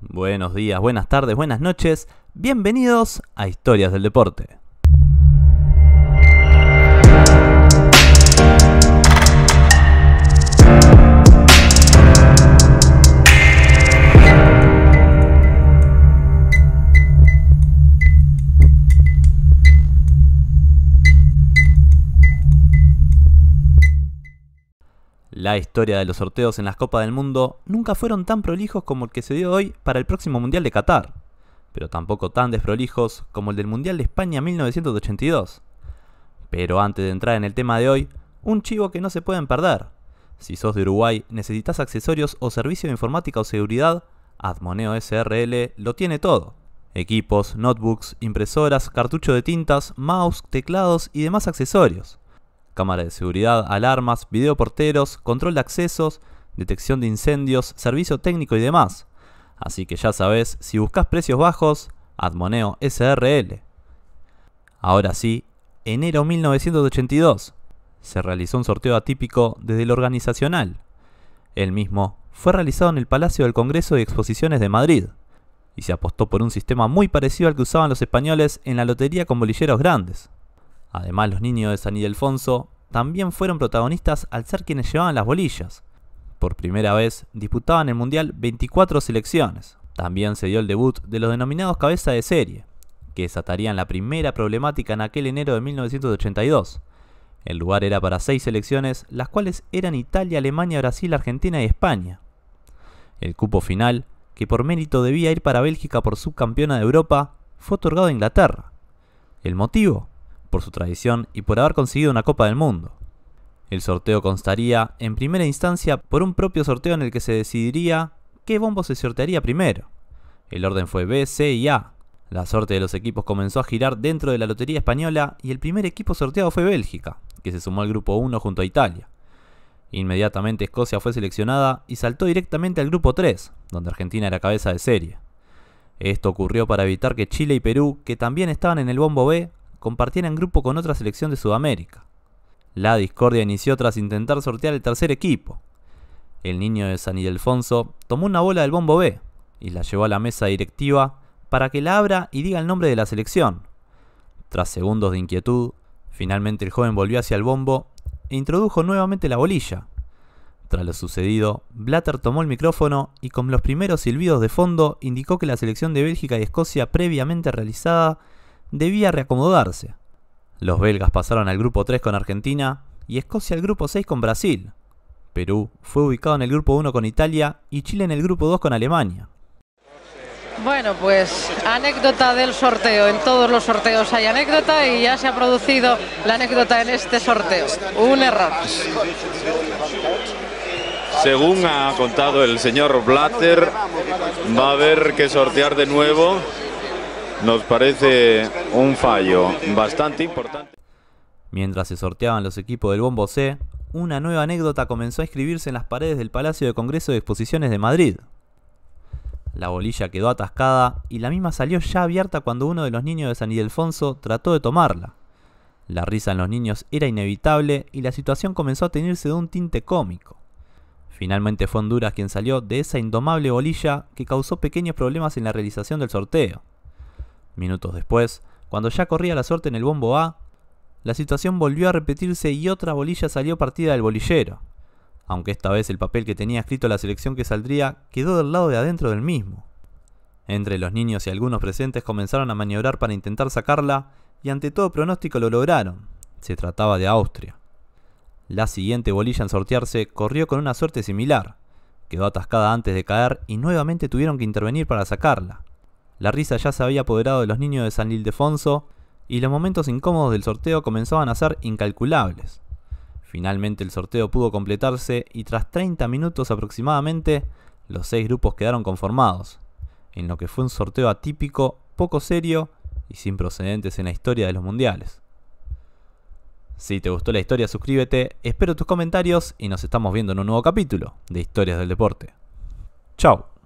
Buenos días, buenas tardes, buenas noches. Bienvenidos a Historias del Deporte. La historia de los sorteos en las Copas del Mundo nunca fueron tan prolijos como el que se dio hoy para el próximo Mundial de Qatar, pero tampoco tan desprolijos como el del Mundial de España 1982. Pero antes de entrar en el tema de hoy, un chivo que no se pueden perder. Si sos de Uruguay, necesitas accesorios o servicio de informática o seguridad, Admoneo SRL lo tiene todo. Equipos, notebooks, impresoras, cartucho de tintas, mouse, teclados y demás accesorios cámara de seguridad, alarmas, videoporteros, control de accesos, detección de incendios, servicio técnico y demás. Así que ya sabes, si buscas precios bajos, Admoneo SRL. Ahora sí, enero 1982. Se realizó un sorteo atípico desde el organizacional. El mismo fue realizado en el Palacio del Congreso y Exposiciones de Madrid, y se apostó por un sistema muy parecido al que usaban los españoles en la lotería con bolilleros grandes. Además, los niños de San Ildefonso también fueron protagonistas al ser quienes llevaban las bolillas. Por primera vez disputaban el Mundial 24 selecciones. También se dio el debut de los denominados cabeza de serie, que desatarían la primera problemática en aquel enero de 1982. El lugar era para seis selecciones, las cuales eran Italia, Alemania, Brasil, Argentina y España. El cupo final, que por mérito debía ir para Bélgica por subcampeona de Europa, fue otorgado a Inglaterra. ¿El motivo? por su tradición y por haber conseguido una Copa del Mundo. El sorteo constaría, en primera instancia, por un propio sorteo en el que se decidiría qué bombo se sortearía primero. El orden fue B, C y A. La suerte de los equipos comenzó a girar dentro de la Lotería Española y el primer equipo sorteado fue Bélgica, que se sumó al grupo 1 junto a Italia. Inmediatamente Escocia fue seleccionada y saltó directamente al grupo 3, donde Argentina era cabeza de serie. Esto ocurrió para evitar que Chile y Perú, que también estaban en el bombo B, en grupo con otra selección de Sudamérica. La discordia inició tras intentar sortear el tercer equipo. El niño de San Ildefonso tomó una bola del bombo B y la llevó a la mesa directiva para que la abra y diga el nombre de la selección. Tras segundos de inquietud, finalmente el joven volvió hacia el bombo e introdujo nuevamente la bolilla. Tras lo sucedido, Blatter tomó el micrófono y con los primeros silbidos de fondo indicó que la selección de Bélgica y Escocia previamente realizada debía reacomodarse. Los belgas pasaron al grupo 3 con Argentina y Escocia al grupo 6 con Brasil. Perú fue ubicado en el grupo 1 con Italia y Chile en el grupo 2 con Alemania. Bueno, pues anécdota del sorteo. En todos los sorteos hay anécdota y ya se ha producido la anécdota en este sorteo. Un error. Según ha contado el señor Blatter, va a haber que sortear de nuevo nos parece un fallo bastante importante. Mientras se sorteaban los equipos del Bombo C, una nueva anécdota comenzó a escribirse en las paredes del Palacio de Congreso de Exposiciones de Madrid. La bolilla quedó atascada y la misma salió ya abierta cuando uno de los niños de San Ildefonso trató de tomarla. La risa en los niños era inevitable y la situación comenzó a tenerse de un tinte cómico. Finalmente fue Honduras quien salió de esa indomable bolilla que causó pequeños problemas en la realización del sorteo. Minutos después, cuando ya corría la suerte en el bombo A, la situación volvió a repetirse y otra bolilla salió partida del bolillero, aunque esta vez el papel que tenía escrito la selección que saldría quedó del lado de adentro del mismo. Entre los niños y algunos presentes comenzaron a maniobrar para intentar sacarla y ante todo pronóstico lo lograron. Se trataba de Austria. La siguiente bolilla en sortearse corrió con una suerte similar. Quedó atascada antes de caer y nuevamente tuvieron que intervenir para sacarla. La risa ya se había apoderado de los niños de San Ildefonso y los momentos incómodos del sorteo comenzaban a ser incalculables. Finalmente el sorteo pudo completarse y tras 30 minutos aproximadamente, los seis grupos quedaron conformados, en lo que fue un sorteo atípico, poco serio y sin procedentes en la historia de los mundiales. Si te gustó la historia, suscríbete, espero tus comentarios y nos estamos viendo en un nuevo capítulo de Historias del Deporte. Chao.